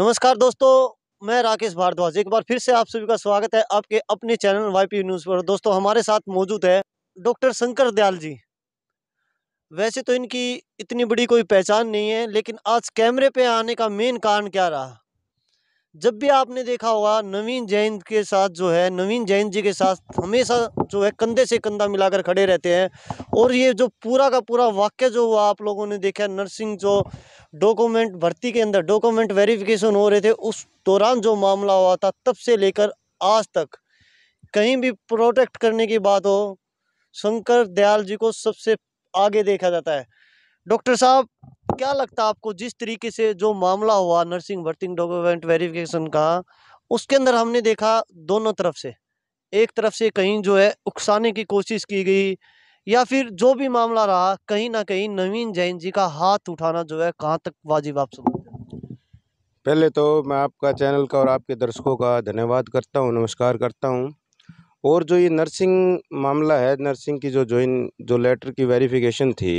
नमस्कार दोस्तों मैं राकेश भारद्वाज एक बार फिर से आप सभी का स्वागत है आपके अपने चैनल वाईपी न्यूज़ पर दोस्तों हमारे साथ मौजूद है डॉक्टर शंकर दयाल जी वैसे तो इनकी इतनी बड़ी कोई पहचान नहीं है लेकिन आज कैमरे पे आने का मेन कारण क्या रहा जब भी आपने देखा होगा नवीन जैन के साथ जो है नवीन जैन जी के साथ हमेशा जो है कंधे से कंधा मिलाकर खड़े रहते हैं और ये जो पूरा का पूरा वाक्य जो हुआ आप लोगों ने देखा नर्सिंग जो डॉक्यूमेंट भर्ती के अंदर डॉक्यूमेंट वेरिफिकेशन हो रहे थे उस दौरान जो मामला हुआ था तब से लेकर आज तक कहीं भी प्रोटेक्ट करने की बात हो शंकर दयाल जी को सबसे आगे देखा जाता है डॉक्टर साहब क्या लगता है आपको जिस तरीके से जो मामला हुआ नर्सिंग वर्थिंग डॉक्यूमेंट वेरिफिकेशन का उसके अंदर हमने देखा दोनों तरफ से एक तरफ से कहीं जो है उकसाने की कोशिश की गई या फिर जो भी मामला रहा कहीं ना कहीं नवीन जैन जी का हाथ उठाना जो है कहाँ तक वाजिब आप समझते पहले तो मैं आपका चैनल का और आपके दर्शकों का धन्यवाद करता हूँ नमस्कार करता हूँ और जो ये नर्सिंग मामला है नर्सिंग की जो ज्वाइन जो लेटर की वेरिफिकेशन थी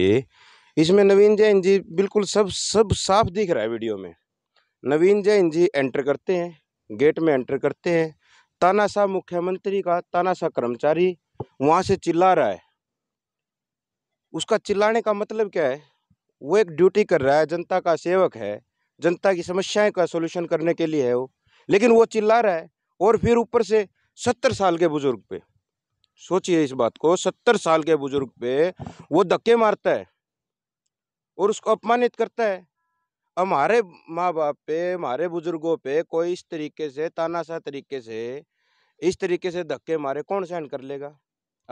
इसमें नवीन जैन जी बिल्कुल सब सब साफ दिख रहा है वीडियो में नवीन जैन जी एंटर करते हैं गेट में एंटर करते हैं तानाशाह मुख्यमंत्री का तानाशाह कर्मचारी वहाँ से चिल्ला रहा है उसका चिल्लाने का मतलब क्या है वो एक ड्यूटी कर रहा है जनता का सेवक है जनता की समस्याएं का सॉल्यूशन करने के लिए है वो लेकिन वो चिल्ला रहा है और फिर ऊपर से सत्तर साल के बुज़ुर्ग पे सोचिए इस बात को सत्तर साल के बुज़ुर्ग पे वो धक्के मारता है और उसको अपमानित करता है हमारे माँ बाप पे हमारे बुजुर्गों पे कोई इस तरीके से तानाशाह तरीके से इस तरीके से धक्के मारे कौन सहन कर लेगा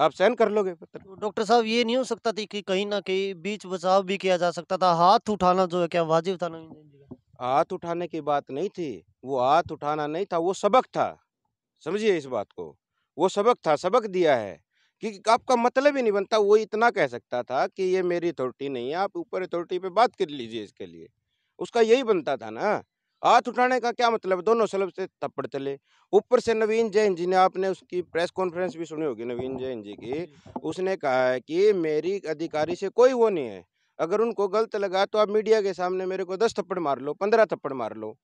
आप सहन कर लोगे तो डॉक्टर साहब ये नहीं हो सकता थी कि कहीं ना कहीं बीच बचाव भी किया जा सकता था हाथ उठाना जो है क्या वाजिब था हाथ उठाने की बात नहीं थी वो हाथ उठाना नहीं था वो सबक था समझिए इस बात को वो सबक था सबक दिया है कि आपका मतलब ही नहीं बनता वो इतना कह सकता था कि ये मेरी अथॉरिटी नहीं है आप ऊपर अथॉरिटी पे बात कर लीजिए इसके लिए उसका यही बनता था ना हाथ उठाने का क्या मतलब दोनों सलब से थप्पड़ चले ऊपर से नवीन जैन जी ने आपने उसकी प्रेस कॉन्फ्रेंस भी सुनी होगी नवीन जैन जी की उसने कहा है कि मेरी अधिकारी से कोई वो नहीं है अगर उनको गलत लगा तो आप मीडिया के सामने मेरे को दस थप्पड़ मार लो पंद्रह थप्पड़ मार लो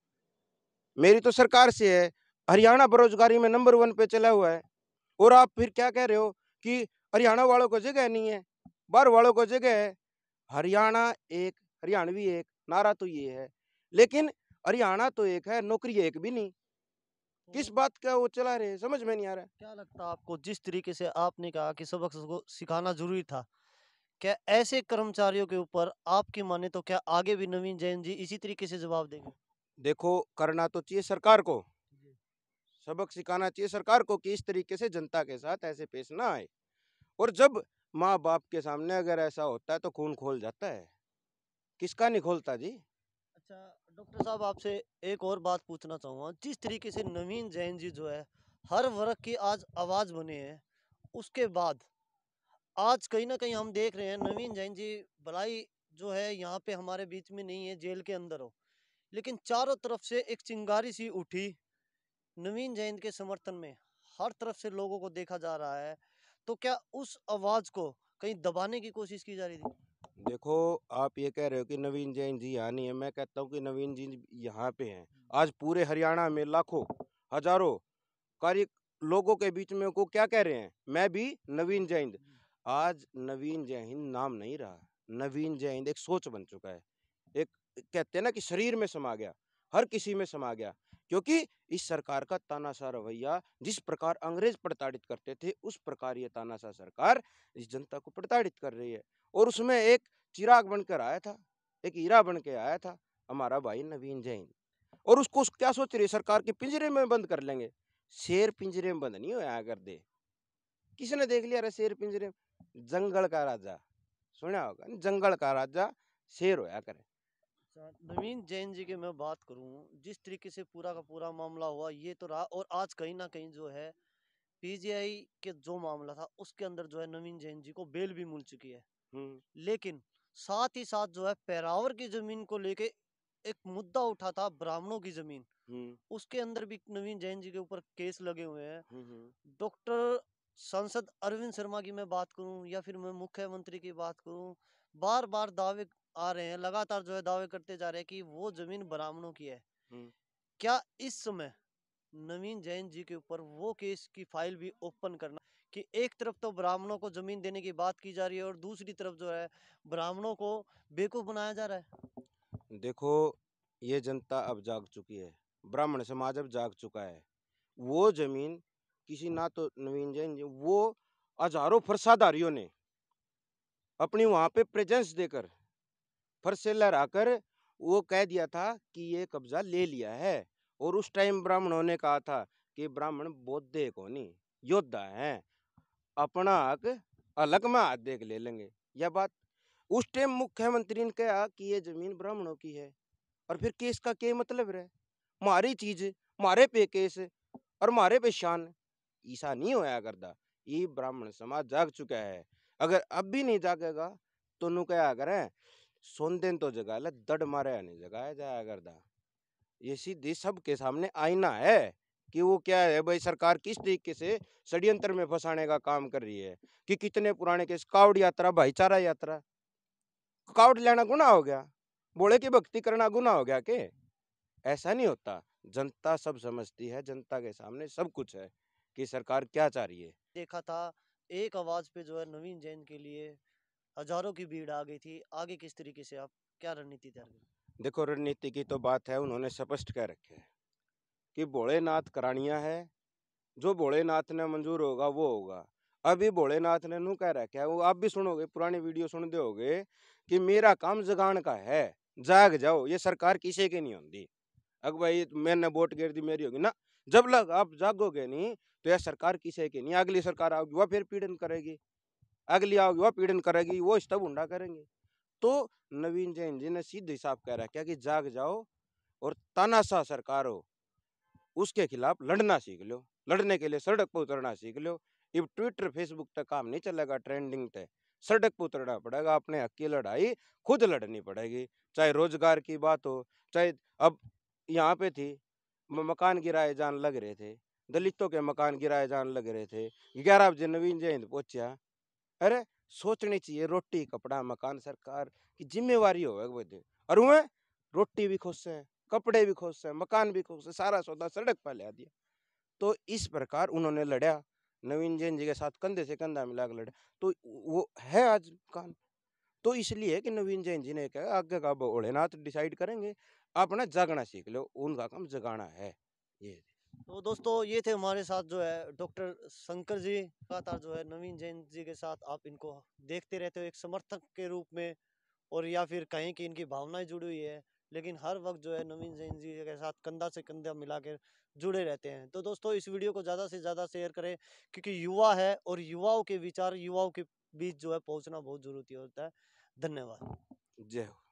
मेरी तो सरकार से है हरियाणा बेरोजगारी में नंबर वन पे चला हुआ है और आप फिर क्या कह रहे हो कि हरियाणा वालों को जगह नहीं है बाहर वालों को जगह है हरियाणा एक हरियाणवी एक नारा तो ये है लेकिन हरियाणा तो एक है नौकरी एक भी नहीं किस हम्म। बात का वो चला रहे समझ में नहीं आ रहा क्या लगता है आपको जिस तरीके से आपने कहा कि सबक को सिखाना जरूरी था क्या ऐसे कर्मचारियों के ऊपर आपकी माने तो क्या आगे भी नवीन जैन जी इसी तरीके से जवाब देंगे देखो करना तो चाहिए सरकार को सबक सिखाना चाहिए सरकार को कि इस तरीके से जनता के साथ ऐसे पेश ना आए और जब माँ बाप के सामने अगर ऐसा होता है तो खून खोल जाता है किसका नहीं खोलता जी अच्छा डॉक्टर साहब आपसे एक और बात पूछना चाहूँगा जिस तरीके से नवीन जैन जी जो है हर वर्ग की आज आवाज़ बने हैं उसके बाद आज कहीं ना कहीं हम देख रहे हैं नवीन जैन जी भलाई जो है यहाँ पे हमारे बीच में नहीं है जेल के अंदर हो लेकिन चारों तरफ से एक चिंगारी सी उठी नवीन जैन के समर्थन में हर तरफ से लोगों को देखा जा रहा है तो क्या उस आवाज़ को कहीं दबाने की कोशिश की जा रही थी देखो आप ये कह रहे हो कि नवीन जैन जी यहाँ नहीं है मैं कहता हूँ कि नवीन जी यहाँ पे हैं हम्म। आज पूरे हरियाणा में लाखों हजारों कार्य लोगों के बीच में को क्या कह रहे हैं मैं भी नवीन जैन हम्म। आज नवीन जैन नाम नहीं रहा नवीन जैन एक सोच बन चुका है एक कहते हैं ना कि शरीर में समा गया हर किसी में समा गया क्योंकि इस सरकार का तानाशाह रवैया जिस प्रकार अंग्रेज प्रताड़ित करते थे उस प्रकार ये तानाशाह सरकार इस जनता को प्रताड़ित कर रही है और उसमें एक चिराग बनकर आया था एक हीरा बन के आया था हमारा भाई नवीन जैन और उसको क्या सोच रही है सरकार के पिंजरे में बंद कर लेंगे शेर पिंजरे में बंद नहीं होया कर दे किसने देख लिया अरे शेर पिंजरे में जंगल का राजा सुना होगा जंगल का राजा शेर होया करे अच्छा, नवीन जैन जी की मैं बात करूं जिस तरीके से पूरा का पूरा मामला हुआ ये तो रहा और आज कहीं ना कहीं जो है पीजीआई के जो मामला था उसके अंदर जो है नवीन जैन जी को बेल भी मिल चुकी है लेकिन साथ ही साथ जो है पैरावर की जमीन को लेके एक मुद्दा उठा था ब्राह्मणों की जमीन उसके अंदर भी नवीन जैन जी के ऊपर केस लगे हुए हैं डॉक्टर सांसद अरविंद शर्मा की मैं बात करूं या फिर मैं मुख्यमंत्री की बात करूं बार बार दावे आ रहे हैं लगातार जो है दावे करते जा रहे हैं कि वो जमीन ब्राह्मणों की है क्या इस समय नवीन जैन जी के ऊपर वो केस की फाइल भी ओपन करना कि एक तरफ तो ब्राह्मणों को जमीन देने की बात की जा रही है और दूसरी तरफ जो है ब्राह्मणों को बेकूफ बनाया जा रहा है देखो ये जनता अब जाग चुकी है ब्राह्मण समाज अब जाग चुका है वो जमीन किसी ना तो नवीन जैन जी वो हजारों फरसाधारियों ने अपनी वहां पे प्रेजेंस देकर फरसे लहराकर वो कह दिया था कि ये कब्जा ले लिया है और उस टाइम ब्राह्मणों ने कहा था कि ब्राह्मण बौद्धे को नहीं योद्धा है अपना हक अलग में हाथ देख ले लेंगे यह बात उस टाइम मुख्यमंत्री ने कहा कि ये जमीन ब्राह्मणों की है और फिर केस का क्या के मतलब रहे मारी चीज मारे पे केस और मारे पे शान ईसा नहीं होया करता ये ब्राह्मण समाज जाग चुका है अगर अब भी नहीं जागेगा तो नु क्या सुन दिन तो जगा ले दड़ मारे नहीं जगाया जाया करता ये सीधी सबके सामने आईना है कि वो क्या है भाई सरकार किस तरीके से षड्यंत्र में फंसाने का काम कर रही है कि कितने पुराने केस कावड़ यात्रा भाईचारा यात्रा कावड़ लेना गुना हो गया बोले की भक्ति करना गुना हो गया के ऐसा नहीं होता जनता सब समझती है जनता के सामने सब कुछ है कि सरकार क्या चाह रही है देखा था एक आवाज़ पे जो है नवीन जैन के लिए हजारों की भीड़ आ गई थी आगे किस तरीके से आप क्या रणनीति तैयार करें देखो रणनीति की तो बात है उन्होंने स्पष्ट कह रखे है कि भोलेनाथ करानिया है जो भोलेनाथ ने मंजूर होगा वो होगा अभी भोलेनाथ ने नू कह रखे है वो आप भी सुनोगे पुरानी वीडियो सुन दोगे कि मेरा काम जगान का है जाग जाओ ये सरकार किसी की नहीं होती अगर भाई मैंने वोट गिर दी मेरी होगी ना जब लग आप जागोगे नहीं तो यह सरकार किसे है कि नहीं अगली सरकार आओगी वह फिर पीड़न करेगी अगली आओगी वह पीड़न करेगी वो स्टब उंडा करेंगे तो नवीन जैन जी ने सीधे हिसाब कह रहा है क्या कि जाग जाओ और तानाशाह सरकार हो उसके खिलाफ लड़ना सीख लो लड़ने के लिए सड़क पर उतरना सीख लो इब ट्विटर फेसबुक तक काम नहीं चलेगा ट्रेंडिंग तक सड़क पर उतरना पड़ेगा अपने हक की लड़ाई खुद लड़नी पड़ेगी चाहे रोजगार की बात हो चाहे अब यहाँ पे थी मकान गिराए जान लग रहे थे दलितों के मकान गिराए जाने लग रहे थे ग्यारह बजे नवीन जयंत पहुंचा अरे सोचनी चाहिए रोटी कपड़ा मकान सरकार की जिम्मेवारी हो और वह रोटी भी खुश है कपड़े भी खुश है मकान भी खुश है सारा सौदा सड़क पर ले दिया तो इस प्रकार उन्होंने लड़ा नवीन जैन जी के साथ कंधे से कंधा मिला के लड़ा तो वो है आज मकान तो इसलिए कि नवीन जैन जी ने कहा आगे का भोलेनाथ डिसाइड करेंगे अपना जागना सीख लो उनका काम जगाना है ये तो दोस्तों ये थे हमारे साथ जो है डॉक्टर शंकर जी लगातार जो है नवीन जैन जी के साथ आप इनको देखते रहते हो एक समर्थक के रूप में और या फिर कहें कि इनकी भावनाएं जुड़ी हुई है लेकिन हर वक्त जो है नवीन जैन जी के साथ कंधा से कंधा मिलाकर जुड़े रहते हैं तो दोस्तों इस वीडियो को ज़्यादा से ज़्यादा शेयर करें क्योंकि युवा है और युवाओं के विचार युवाओं के बीच जो है पहुँचना बहुत ज़रूरी होता है धन्यवाद जय हो